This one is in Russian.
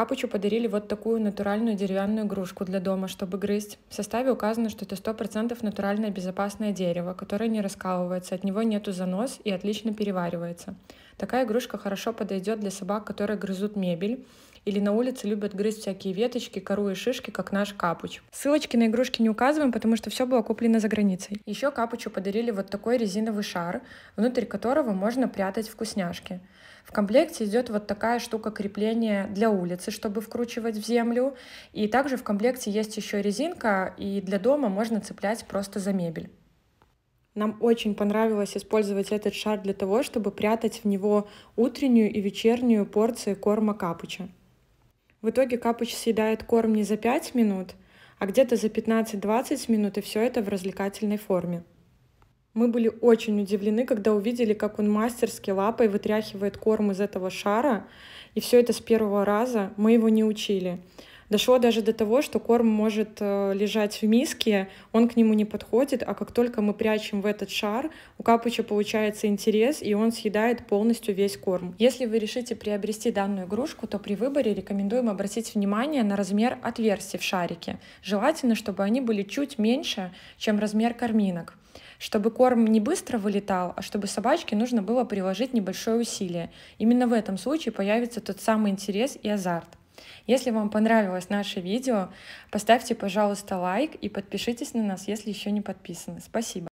Капучу подарили вот такую натуральную деревянную игрушку для дома, чтобы грызть. В составе указано, что это 100% натуральное безопасное дерево, которое не раскалывается, от него нету занос и отлично переваривается. Такая игрушка хорошо подойдет для собак, которые грызут мебель или на улице любят грызть всякие веточки, кору и шишки, как наш Капуч. Ссылочки на игрушки не указываем, потому что все было куплено за границей. Еще Капучу подарили вот такой резиновый шар, внутрь которого можно прятать вкусняшки. В комплекте идет вот такая штука крепления для улицы, чтобы вкручивать в землю. И также в комплекте есть еще резинка, и для дома можно цеплять просто за мебель. Нам очень понравилось использовать этот шар для того, чтобы прятать в него утреннюю и вечернюю порции корма капуча. В итоге капуч съедает корм не за 5 минут, а где-то за 15-20 минут, и все это в развлекательной форме. Мы были очень удивлены, когда увидели, как он мастерски лапой вытряхивает корм из этого шара, и все это с первого раза мы его не учили. Дошло даже до того, что корм может э, лежать в миске, он к нему не подходит, а как только мы прячем в этот шар, у Капыча получается интерес, и он съедает полностью весь корм. Если вы решите приобрести данную игрушку, то при выборе рекомендуем обратить внимание на размер отверстий в шарике. Желательно, чтобы они были чуть меньше, чем размер карминок. Чтобы корм не быстро вылетал, а чтобы собачке нужно было приложить небольшое усилие. Именно в этом случае появится тот самый интерес и азарт. Если вам понравилось наше видео, поставьте, пожалуйста, лайк и подпишитесь на нас, если еще не подписаны. Спасибо.